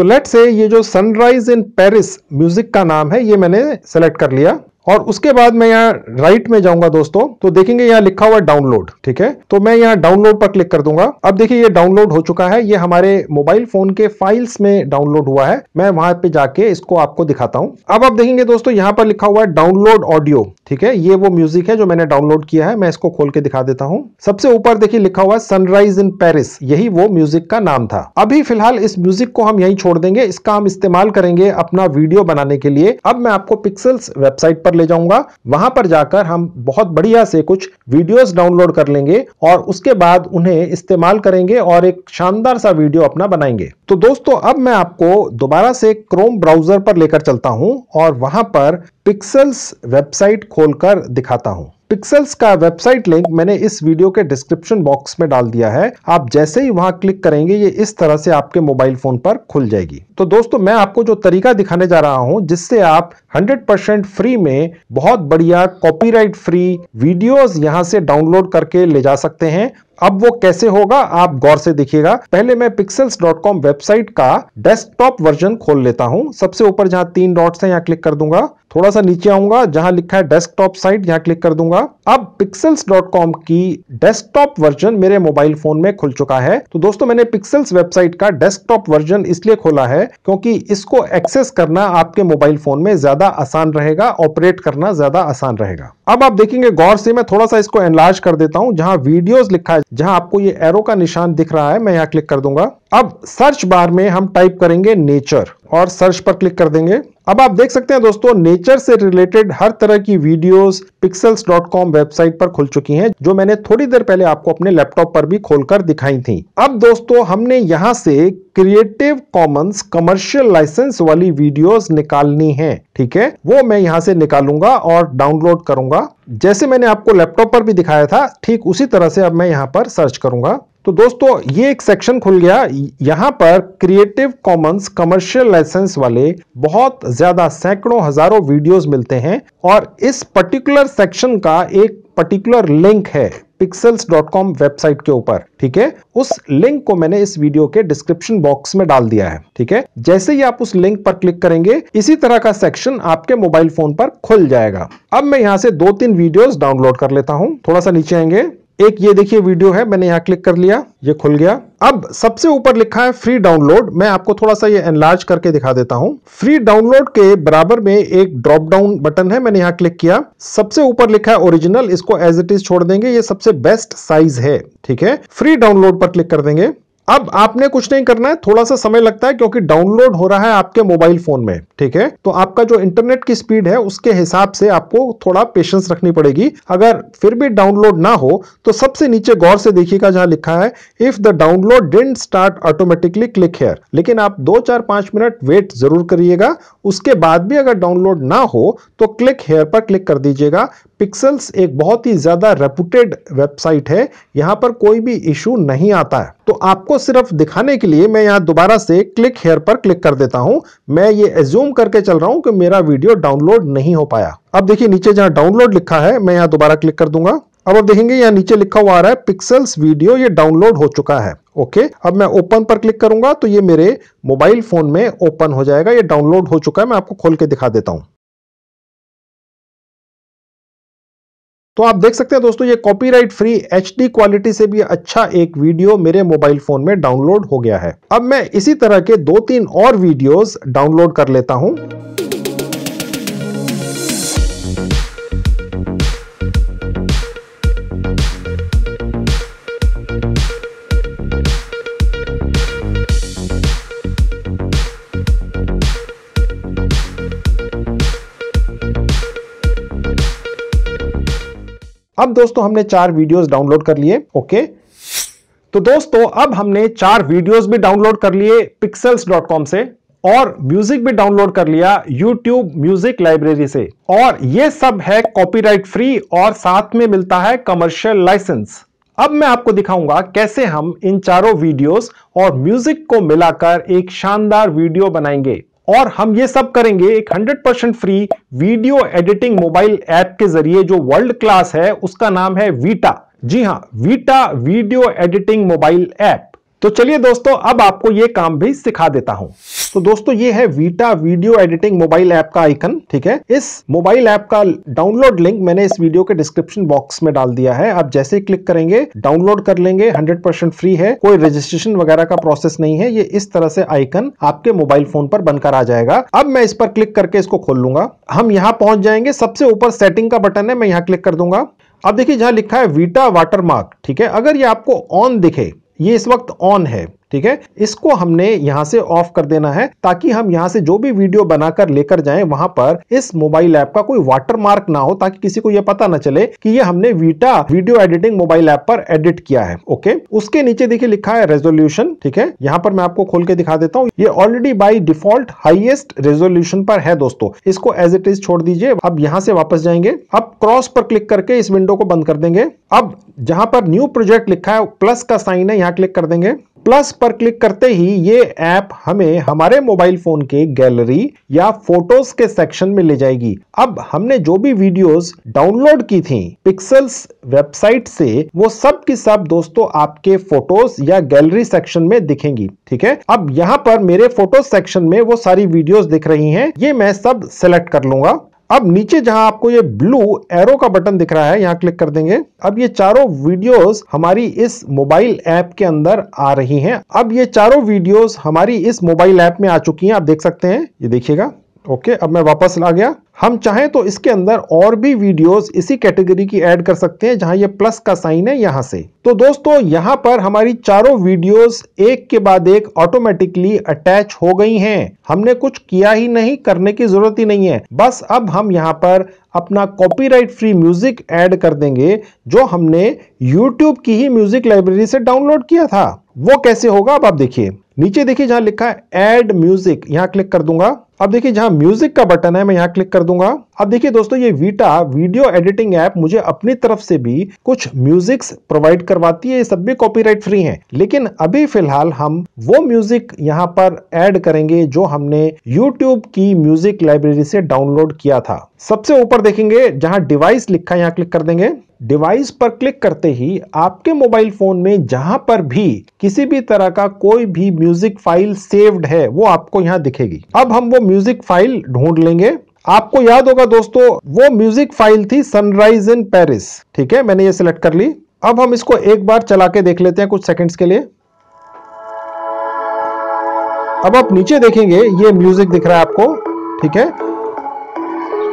A: तो लेट से ये जो सनराइज इन पेरिस म्यूजिक का नाम है ये मैंने सेलेक्ट कर लिया और उसके बाद मैं यहाँ राइट में जाऊंगा दोस्तों तो देखेंगे यहाँ लिखा हुआ डाउनलोड ठीक है तो मैं यहाँ डाउनलोड पर क्लिक कर दूंगा अब देखिए ये डाउनलोड हो चुका है ये हमारे मोबाइल फोन के फाइल्स में डाउनलोड हुआ है मैं वहां पे जाके इसको आपको दिखाता हूँ अब आप देखेंगे दोस्तों यहाँ पर लिखा हुआ है डाउनलोड ऑडियो ठीक है ये वो म्यूजिक है जो मैंने डाउनलोड किया है मैं इसको खोल के दिखा देता हूँ सबसे ऊपर देखिए लिखा हुआ है सनराइज इन पेरिस यही वो म्यूजिक का नाम था अभी फिलहाल इस म्यूजिक को हम यही छोड़ देंगे इसका हम इस्तेमाल करेंगे अपना वीडियो बनाने के लिए अब मैं आपको पिक्सल्स वेबसाइट पर ले जाऊंगा वहां पर जाकर हम बहुत बढ़िया से कुछ वीडियोस डाउनलोड कर लेंगे और उसके बाद उन्हें इस्तेमाल करेंगे और एक शानदार सा वीडियो अपना बनाएंगे तो दोस्तों अब मैं आपको दोबारा से क्रोम ब्राउजर पर लेकर चलता हूं और वहां पर पिक्सल्स वेबसाइट खोल खोलकर दिखाता हूँ पिक्सल्स का वेबसाइट लिंक मैंने इस वीडियो के डिस्क्रिप्शन बॉक्स में डाल दिया है आप जैसे ही वहां क्लिक करेंगे ये इस तरह से आपके मोबाइल फोन पर खुल जाएगी तो दोस्तों मैं आपको जो तरीका दिखाने जा रहा हूं जिससे आप 100% फ्री में बहुत बढ़िया कॉपीराइट फ्री वीडियोस यहां से डाउनलोड करके ले जा सकते हैं अब वो कैसे होगा आप गौर से देखिएगा पहले मैं पिक्सल्स वेबसाइट का डेस्कटॉप वर्जन खोल लेता हूं सबसे ऊपर जहाँ तीन डॉट्स हैं यहां क्लिक कर दूंगा थोड़ा सा नीचे आऊंगा जहां लिखा है डेस्कटॉप साइट यहां क्लिक कर दूंगा अब पिक्सल्स की डेस्कटॉप वर्जन मेरे मोबाइल फोन में खुल चुका है तो दोस्तों मैंने पिक्सल्स वेबसाइट का डेस्कटॉप वर्जन इसलिए खोला है क्योंकि इसको एक्सेस करना आपके मोबाइल फोन में ज्यादा आसान रहेगा ऑपरेट करना ज्यादा आसान रहेगा अब आप देखेंगे गौर से मैं थोड़ा सा इसको एनलार्ज कर देता हूं जहां वीडियोज लिखा है जहां आपको ये एरो का निशान दिख रहा है मैं यहां क्लिक कर दूंगा अब सर्च बार में हम टाइप करेंगे नेचर और सर्च पर क्लिक कर देंगे अब आप देख सकते हैं दोस्तों नेचर से रिलेटेड हर तरह की वीडियोस pixels.com वेबसाइट पर खुल चुकी हैं जो मैंने थोड़ी देर पहले आपको अपने लैपटॉप पर भी खोलकर दिखाई थी अब दोस्तों हमने यहाँ से क्रिएटिव कॉमन्स कमर्शियल लाइसेंस वाली वीडियोस निकालनी है ठीक है वो मैं यहाँ से निकालूंगा और डाउनलोड करूंगा जैसे मैंने आपको लैपटॉप पर भी दिखाया था ठीक उसी तरह से अब मैं यहाँ पर सर्च करूंगा तो दोस्तों ये एक सेक्शन खुल गया यहाँ पर क्रिएटिव कॉमन्स कमर्शियल लाइसेंस वाले बहुत ज्यादा सैकड़ों हजारों वीडियोस मिलते हैं और इस पर्टिकुलर सेक्शन का एक पर्टिकुलर लिंक है pixels.com वेबसाइट के ऊपर ठीक है उस लिंक को मैंने इस वीडियो के डिस्क्रिप्शन बॉक्स में डाल दिया है ठीक है जैसे ही आप उस लिंक पर क्लिक करेंगे इसी तरह का सेक्शन आपके मोबाइल फोन पर खुल जाएगा अब मैं यहाँ से दो तीन वीडियोस डाउनलोड कर लेता हूँ थोड़ा सा नीचे आएंगे एक ये देखिए वीडियो है मैंने यहाँ क्लिक कर लिया ये खुल गया अब सबसे ऊपर लिखा है फ्री डाउनलोड मैं आपको थोड़ा सा ये एनलार्ज करके दिखा देता हूँ फ्री डाउनलोड के बराबर में एक ड्रॉप डाउन बटन है मैंने यहाँ क्लिक किया सबसे ऊपर लिखा है ओरिजिनल इसको एज इट इज छोड़ देंगे ये सबसे बेस्ट साइज है ठीक है फ्री डाउनलोड पर क्लिक कर देंगे अब आपने कुछ नहीं करना है थोड़ा सा समय लगता है क्योंकि डाउनलोड हो रहा है आपके मोबाइल फोन में ठीक है तो आपका जो इंटरनेट की स्पीड है उसके हिसाब से आपको थोड़ा पेशेंस रखनी पड़ेगी अगर फिर भी डाउनलोड ना हो तो सबसे नीचे गौर से देखिएगा जहां लिखा है if the download doesn't start automatically click here लेकिन आप दो चार पांच मिनट वेट जरूर करिएगा उसके बाद भी अगर डाउनलोड ना हो तो क्लिक हेयर पर क्लिक कर दीजिएगा पिक्सल्स एक बहुत ही ज्यादा रेपुटेड वेबसाइट है यहां पर कोई भी इशू नहीं आता है तो आपको सिर्फ दिखाने के लिए मैं यहाँ दोबारा से क्लिक हेयर पर क्लिक कर देता हूँ मैं ये एज्यूम करके चल रहा हूँ कि मेरा वीडियो डाउनलोड नहीं हो पाया अब देखिए नीचे जहाँ डाउनलोड लिखा है मैं यहाँ दोबारा क्लिक कर दूंगा अब आप देखेंगे यहाँ नीचे लिखा हुआ आ रहा है पिक्सल्स वीडियो ये डाउनलोड हो चुका है ओके अब मैं ओपन पर क्लिक करूंगा तो ये मेरे मोबाइल फोन में ओपन हो जाएगा ये डाउनलोड हो चुका है मैं आपको खोल के दिखा देता हूँ तो आप देख सकते हैं दोस्तों ये कॉपीराइट फ्री एच क्वालिटी से भी अच्छा एक वीडियो मेरे मोबाइल फोन में डाउनलोड हो गया है अब मैं इसी तरह के दो तीन और वीडियोस डाउनलोड कर लेता हूं अब दोस्तों हमने चार वीडियोस डाउनलोड कर लिए ओके तो दोस्तों अब हमने चार वीडियोस भी डाउनलोड कर लिए पिक्सल्स से और म्यूजिक भी डाउनलोड कर लिया यूट्यूब म्यूजिक लाइब्रेरी से और ये सब है कॉपीराइट फ्री और साथ में मिलता है कमर्शियल लाइसेंस अब मैं आपको दिखाऊंगा कैसे हम इन चारों वीडियोस और म्यूजिक को मिलाकर एक शानदार वीडियो बनाएंगे और हम ये सब करेंगे एक 100% free video editing mobile app के जरिए जो वर्ल्ड क्लास है उसका नाम है वीटा जी हाँ VITA video editing mobile app तो चलिए दोस्तों अब आपको ये काम भी सिखा देता हूं तो दोस्तों ये है VITA video editing mobile app का आइकन ठीक है इस मोबाइल ऐप का डाउनलोड लिंक मैंने इस वीडियो के डिस्क्रिप्शन बॉक्स में डाल दिया है आप जैसे ही क्लिक करेंगे डाउनलोड कर लेंगे 100% फ्री है कोई रजिस्ट्रेशन वगैरह का प्रोसेस नहीं है ये इस तरह से आइकन आपके मोबाइल फोन पर बनकर आ जाएगा अब मैं इस पर क्लिक करके इसको खोल लूंगा हम यहाँ पहुंच जाएंगे सबसे ऊपर सेटिंग का बटन है मैं यहाँ क्लिक कर दूंगा अब देखिए जहां लिखा है वीटा वाटरमार्क ठीक है अगर ये आपको ऑन दिखे ये इस वक्त ऑन है ठीक है इसको हमने यहाँ से ऑफ कर देना है ताकि हम यहाँ से जो भी वीडियो बनाकर लेकर जाए वहां पर इस मोबाइल ऐप का कोई वाटरमार्क ना हो ताकि किसी को यह पता ना चले कि ये हमने VITA video editing mobile app पर एडिट किया है ओके उसके नीचे देखिए लिखा है रेजोल्यूशन ठीक है यहाँ पर मैं आपको खोल के दिखा देता हूँ ये already by default highest resolution पर है दोस्तों इसको एज इट इज छोड़ दीजिए अब यहाँ से वापस जाएंगे अब क्रॉस पर क्लिक करके इस विंडो को बंद कर देंगे अब जहां पर न्यू प्रोजेक्ट लिखा है प्लस का साइन है यहाँ क्लिक कर देंगे प्लस पर क्लिक करते ही ये ऐप हमें हमारे मोबाइल फोन के गैलरी या फोटोज के सेक्शन में ले जाएगी अब हमने जो भी वीडियोस डाउनलोड की थी पिक्सल्स वेबसाइट से वो सब की सब दोस्तों आपके फोटोज या गैलरी सेक्शन में दिखेंगी ठीक है अब यहाँ पर मेरे फोटो सेक्शन में वो सारी वीडियोस दिख रही हैं ये मैं सब सेलेक्ट कर लूंगा अब नीचे जहां आपको ये ब्लू एरो का बटन दिख रहा है यहाँ क्लिक कर देंगे अब ये चारों वीडियोस हमारी इस मोबाइल ऐप के अंदर आ रही हैं अब ये चारों वीडियोस हमारी इस मोबाइल ऐप में आ चुकी हैं आप देख सकते हैं ये देखिएगा ओके अब मैं वापस आ गया हम चाहें तो इसके अंदर और भी वीडियोस इसी कैटेगरी की ऐड कर सकते हैं जहां ये प्लस का साइन है यहां से तो दोस्तों यहां पर हमारी चारों वीडियोस एक के बाद एक ऑटोमेटिकली अटैच हो गई हैं हमने कुछ किया ही नहीं करने की जरूरत ही नहीं है बस अब हम यहां पर अपना कॉपीराइट फ्री म्यूजिक ऐड कर देंगे जो हमने यूट्यूब की ही म्यूजिक लाइब्रेरी से डाउनलोड किया था वो कैसे होगा अब आप देखिए नीचे देखिए जहां लिखा है एड म्यूजिक यहां क्लिक कर दूंगा अब देखिए जहां म्यूजिक का बटन है मैं यहां क्लिक कर दूंगा अब देखिए दोस्तों ये वीटा वीडियो एडिटिंग ऐप मुझे अपनी तरफ से भी कुछ म्यूजिक्स प्रोवाइड करवाती है ये सब भी कॉपीराइट फ्री हैं लेकिन अभी फिलहाल हम वो म्यूजिक यहाँ पर ऐड करेंगे जो हमने यूट्यूब की म्यूजिक लाइब्रेरी से डाउनलोड किया था सबसे ऊपर देखेंगे जहां डिवाइस लिखा है यहां क्लिक कर देंगे डिवाइस पर क्लिक करते ही आपके मोबाइल फोन में जहां पर भी किसी भी तरह का कोई भी म्यूजिक फाइल सेव्ड है वो आपको यहां दिखेगी अब हम वो म्यूजिक फाइल ढूंढ लेंगे आपको याद होगा दोस्तों वो म्यूजिक फाइल थी सनराइज इन पेरिस ठीक है मैंने ये सिलेक्ट कर ली अब हम इसको एक बार चला के देख लेते हैं कुछ सेकेंड्स के लिए अब आप नीचे देखेंगे ये म्यूजिक दिख रहा है आपको ठीक है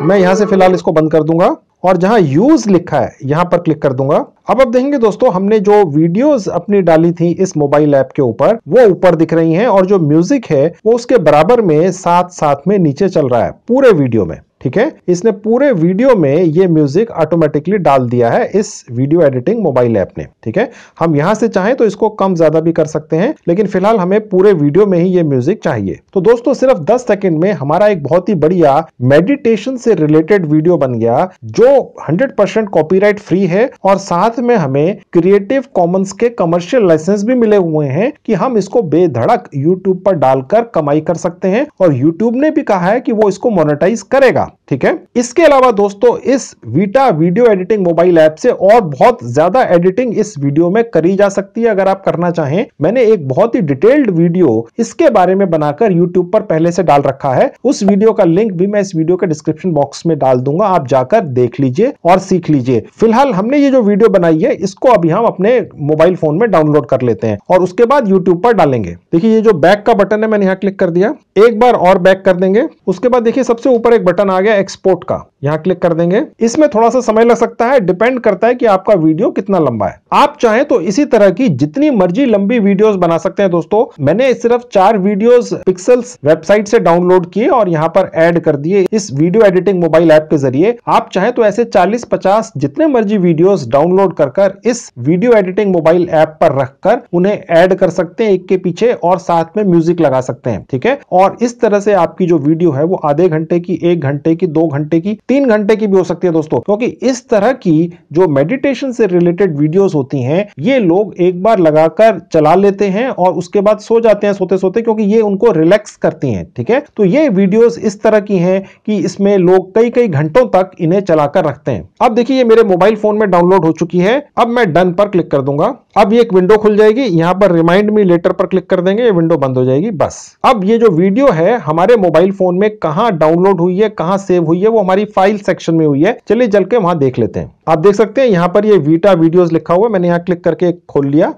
A: मैं यहां से फिलहाल इसको बंद कर दूंगा और जहां यूज लिखा है यहां पर क्लिक कर दूंगा अब आप देखेंगे दोस्तों हमने जो वीडियोस अपनी डाली थी इस मोबाइल ऐप के ऊपर वो ऊपर दिख रही हैं और जो म्यूजिक है वो उसके बराबर में साथ साथ में नीचे चल रहा है पूरे वीडियो में ठीक है इसने पूरे वीडियो में ये म्यूजिक ऑटोमेटिकली डाल दिया है इस वीडियो एडिटिंग मोबाइल ऐप ने ठीक है हम यहां से चाहें तो इसको कम ज्यादा भी कर सकते हैं लेकिन फिलहाल हमें पूरे वीडियो में ही ये म्यूजिक चाहिए तो दोस्तों सिर्फ 10 सेकंड में हमारा एक बहुत ही बढ़िया मेडिटेशन से रिलेटेड वीडियो बन गया जो हंड्रेड परसेंट कॉपीराइट फ्री है और साथ में हमें क्रिएटिव कॉमन्स के कमर्शियल लाइसेंस भी मिले हुए हैं कि हम इसको बेधड़क यूट्यूब पर डालकर कमाई कर सकते हैं और यूट्यूब ने भी कहा है कि वो इसको मोनिटाइज करेगा ठीक है इसके अलावा दोस्तों इस VITA video editing mobile app से और बहुत ज्यादा एडिटिंग इस वीडियो में करी जा सकती है अगर आप करना चाहें मैंने एक बहुत ही डिटेल्ड वीडियो इसके बारे में बनाकर यूट्यूब पर पहले से डाल रखा है उस वीडियो का लिंक भी मैं इस वीडियो के डिस्क्रिप्शन बॉक्स में डाल दूंगा आप जाकर देख लीजिए और सीख लीजिए फिलहाल हमने ये जो वीडियो बनाई है इसको अभी हम अपने मोबाइल फोन में डाउनलोड कर लेते हैं और उसके बाद यूट्यूब पर डालेंगे देखिए ये जो बैक का बटन है मैंने यहाँ क्लिक कर दिया एक बार और बैक कर देंगे उसके बाद देखिए सबसे ऊपर एक बटन आ आ गया एक्सपोर्ट का यहाँ क्लिक कर देंगे इसमें थोड़ा सा समय लग सकता है डिपेंड करता है कि आपका वीडियो कितना लंबा है आप चाहें तो इसी तरह की जितनी मर्जी लंबी वीडियोस बना सकते हैं दोस्तों मैंने सिर्फ चार वीडियोस पिक्सल्स वेबसाइट से डाउनलोड किए और यहाँ पर ऐड कर दिए इस वीडियो एडिटिंग मोबाइल ऐप के जरिए आप चाहे तो ऐसे चालीस पचास जितने मर्जी वीडियोज डाउनलोड कर कर इस वीडियो एडिटिंग मोबाइल ऐप पर रखकर उन्हें एड कर सकते हैं एक के पीछे और साथ में म्यूजिक लगा सकते हैं ठीक है और इस तरह से आपकी जो वीडियो है वो आधे घंटे की एक घंटे की दो घंटे की तीन घंटे की भी हो सकती है दोस्तों क्योंकि इस तरह की जो मेडिटेशन से रिलेटेड वीडियोस होती हैं ये लोग एक बार लगाकर चला लेते हैं और उसके बाद सो जाते हैं सोते सोते क्योंकि ये उनको रिलैक्स करती हैं ठीक है तो ये वीडियोस इस तरह की हैं कि इसमें लोग कई कई घंटों तक इन्हें चलाकर रखते हैं अब देखिए ये मेरे मोबाइल फोन में डाउनलोड हो चुकी है अब मैं डन पर क्लिक कर दूंगा अब ये एक विंडो खुल जाएगी यहाँ पर रिमाइंड मी लेटर पर क्लिक कर देंगे ये विंडो बंद हो जाएगी बस अब ये जो वीडियो है हमारे मोबाइल फोन में कहाँ डाउनलोड हुई है कहाँ सेव हुई है वो हमारी फाइल सेक्शन में हुई है चलिए चल के वहां देख लेते हैं आप देख सकते हैं यहाँ पर ये वीटा वीडियोस लिखा हुआ है मैंने यहाँ क्लिक करके खोल लिया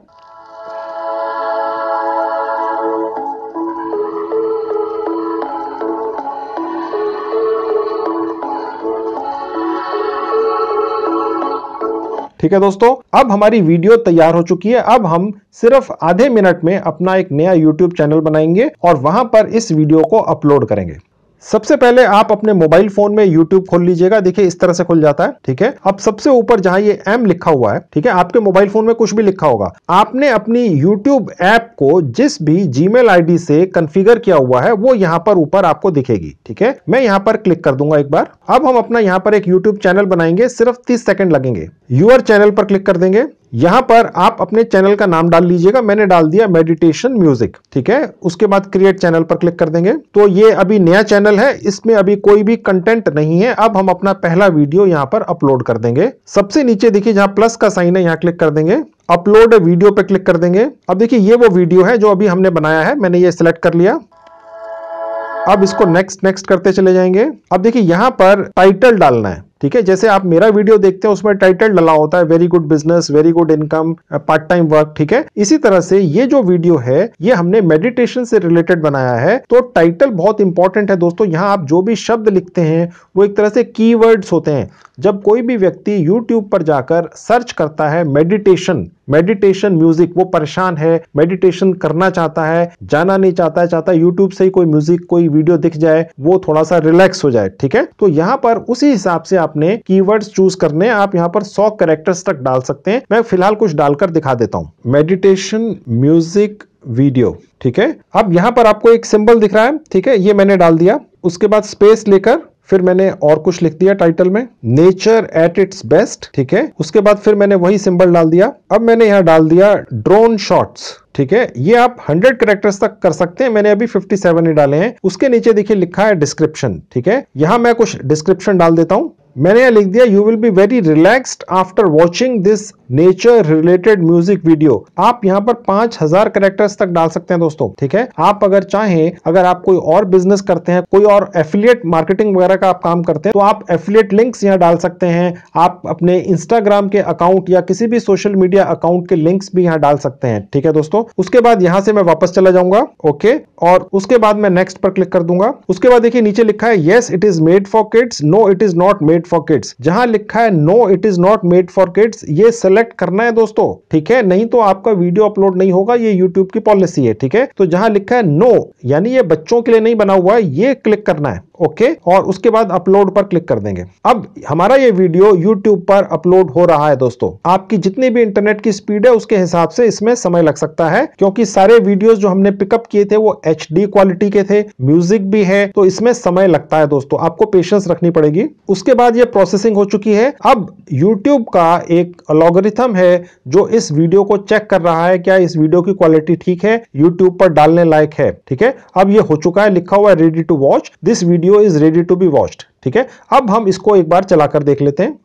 A: ठीक है दोस्तों अब हमारी वीडियो तैयार हो चुकी है अब हम सिर्फ आधे मिनट में अपना एक नया यूट्यूब चैनल बनाएंगे और वहां पर इस वीडियो को अपलोड करेंगे सबसे पहले आप अपने मोबाइल फोन में यूट्यूब खोल लीजिएगा देखिए इस तरह से खुल जाता है ठीक है अब सबसे ऊपर जहां ये एम लिखा हुआ है ठीक है आपके मोबाइल फोन में कुछ भी लिखा होगा आपने अपनी यूट्यूब ऐप को जिस भी Gmail आईडी से कन्फिगर किया हुआ है वो यहाँ पर ऊपर आपको दिखेगी ठीक है मैं यहाँ पर क्लिक कर दूंगा एक बार अब हम अपना यहाँ पर एक यूट्यूब चैनल बनाएंगे सिर्फ तीस सेकेंड लगेंगे यूर चैनल पर क्लिक कर देंगे यहां पर आप अपने चैनल का नाम डाल लीजिएगा मैंने डाल दिया मेडिटेशन म्यूजिक ठीक है उसके बाद क्रिएट चैनल पर क्लिक कर देंगे तो ये अभी नया चैनल है इसमें अभी कोई भी कंटेंट नहीं है अब हम अपना पहला वीडियो यहां पर अपलोड कर देंगे सबसे नीचे देखिए जहां प्लस का साइन है यहाँ क्लिक कर देंगे अपलोड वीडियो पर क्लिक कर देंगे अब देखिए ये वो वीडियो है जो अभी हमने बनाया है मैंने ये सिलेक्ट कर लिया अब इसको नेक्स्ट नेक्स्ट करते चले जाएंगे अब देखिए यहां पर टाइटल डालना है ठीक है जैसे आप मेरा वीडियो देखते हैं उसमें टाइटल डला होता है very good business very good income part time work ठीक है इसी तरह से ये जो वीडियो है ये हमने मेडिटेशन से रिलेटेड बनाया है तो टाइटल बहुत इंपॉर्टेंट है दोस्तों यहाँ आप जो भी शब्द लिखते हैं वो एक तरह से की होते हैं जब कोई भी व्यक्ति YouTube पर जाकर सर्च करता है मेडिटेशन मेडिटेशन म्यूजिक वो परेशान है मेडिटेशन करना चाहता है जाना नहीं चाहता है चाहता है यूट्यूब से ही कोई म्यूजिक कोई वीडियो दिख जाए वो थोड़ा सा रिलैक्स हो जाए ठीक है तो यहाँ पर उसी हिसाब से आपने कीवर्ड्स चूज करने आप यहाँ पर सौ करेक्टर्स तक डाल सकते हैं मैं फिलहाल कुछ डालकर दिखा देता हूँ मेडिटेशन म्यूजिक वीडियो ठीक है अब यहाँ पर आपको एक सिंबल दिख रहा है ठीक है ये मैंने डाल दिया उसके बाद स्पेस लेकर फिर मैंने और कुछ लिख दिया टाइटल में नेचर एट इट्स बेस्ट ठीक है उसके बाद फिर मैंने वही सिंबल डाल दिया अब मैंने यहाँ डाल दिया ड्रोन शॉट्स ठीक है ये आप 100 करेक्टर्स तक कर सकते हैं मैंने अभी 57 ही डाले हैं उसके नीचे देखिए लिखा है डिस्क्रिप्शन ठीक है यहां मैं कुछ डिस्क्रिप्शन डाल देता हूं मैंने यहाँ लिख दिया you will be very relaxed after watching this nature related music video आप यहाँ पर पांच हजार करेक्टर्स तक डाल सकते हैं दोस्तों ठीक है आप अगर चाहें अगर आप कोई और बिजनेस करते हैं कोई और एफिलियट मार्केटिंग वगैरह का आप काम करते हैं तो आप एफिलियट लिंक्स यहाँ डाल सकते हैं आप अपने इंस्टाग्राम के अकाउंट या किसी भी सोशल मीडिया अकाउंट के लिंक्स भी यहाँ डाल सकते हैं ठीक है दोस्तों उसके बाद यहाँ से मैं वापस चला जाऊंगा ओके और उसके बाद मैं नेक्स्ट पर क्लिक कर दूंगा उसके बाद देखिए नीचे लिखा है yes it is made for kids no it is not made made for kids जहां लिखा है no it is not made for kids ये सिलेक्ट करना है दोस्तों ठीक है नहीं तो आपका वीडियो अपलोड नहीं होगा ये यूट्यूब की पॉलिसी है ठीक है तो जहां लिखा है नो यानी ये बच्चों के लिए नहीं बना हुआ है ये क्लिक करना है ओके और उसके बाद अपलोड पर क्लिक कर देंगे अब हमारा ये वीडियो यूट्यूब पर अपलोड हो रहा है दोस्तों आपकी जितनी भी इंटरनेट की स्पीड है उसके हिसाब से इसमें समय लग सकता है क्योंकि सारे वीडियोस जो हमने पिकअप किए थे वो एच क्वालिटी के थे म्यूजिक भी है तो इसमें समय लगता है दोस्तों आपको पेशेंस रखनी पड़ेगी उसके बाद ये प्रोसेसिंग हो चुकी है अब यूट्यूब का एक अलॉगरिथम है जो इस वीडियो को चेक कर रहा है क्या इस वीडियो की क्वालिटी ठीक है यूट्यूब पर डालने लायक है ठीक है अब ये हो चुका है लिखा हुआ है ready to watch this video video is ready to be watched ठीक है अब हम इसको एक बार चलाकर देख लेते हैं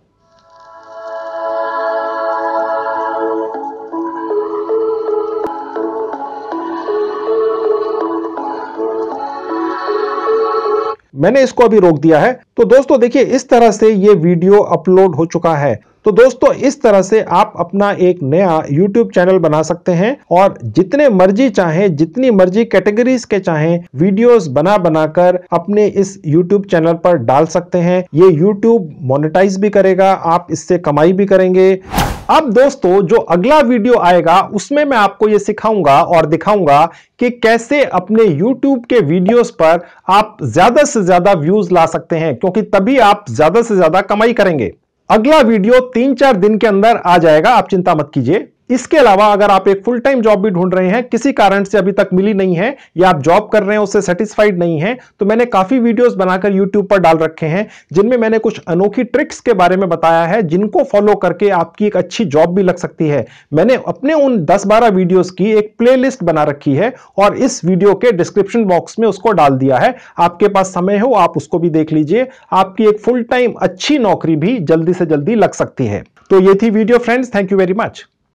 A: मैंने इसको अभी रोक दिया है तो दोस्तों देखिए इस तरह से ये वीडियो अपलोड हो चुका है तो दोस्तों इस तरह से आप अपना एक नया YouTube चैनल बना सकते हैं और जितने मर्जी चाहें जितनी मर्जी कैटेगरीज के चाहें वीडियोस बना बनाकर अपने इस YouTube चैनल पर डाल सकते हैं ये YouTube मोनेटाइज भी करेगा आप इससे कमाई भी करेंगे अब दोस्तों जो अगला वीडियो आएगा उसमें मैं आपको ये सिखाऊंगा और दिखाऊंगा कि कैसे अपने YouTube के वीडियोस पर आप ज्यादा से ज्यादा व्यूज ला सकते हैं क्योंकि तभी आप ज्यादा से ज्यादा कमाई करेंगे अगला वीडियो तीन चार दिन के अंदर आ जाएगा आप चिंता मत कीजिए इसके अलावा अगर आप एक फुल टाइम जॉब भी ढूंढ रहे हैं किसी कारण से अभी तक मिली नहीं है या आप जॉब कर रहे हैं उससे सेटिस्फाइड नहीं है तो मैंने काफ़ी वीडियोस बनाकर यूट्यूब पर डाल रखे हैं जिनमें मैंने कुछ अनोखी ट्रिक्स के बारे में बताया है जिनको फॉलो करके आपकी एक अच्छी जॉब भी लग सकती है मैंने अपने उन दस बारह वीडियोज़ की एक प्ले बना रखी है और इस वीडियो के डिस्क्रिप्शन बॉक्स में उसको डाल दिया है आपके पास समय हो आप उसको भी देख लीजिए आपकी एक फुल टाइम अच्छी नौकरी भी जल्दी से जल्दी लग सकती है तो ये थी video friends thank you very much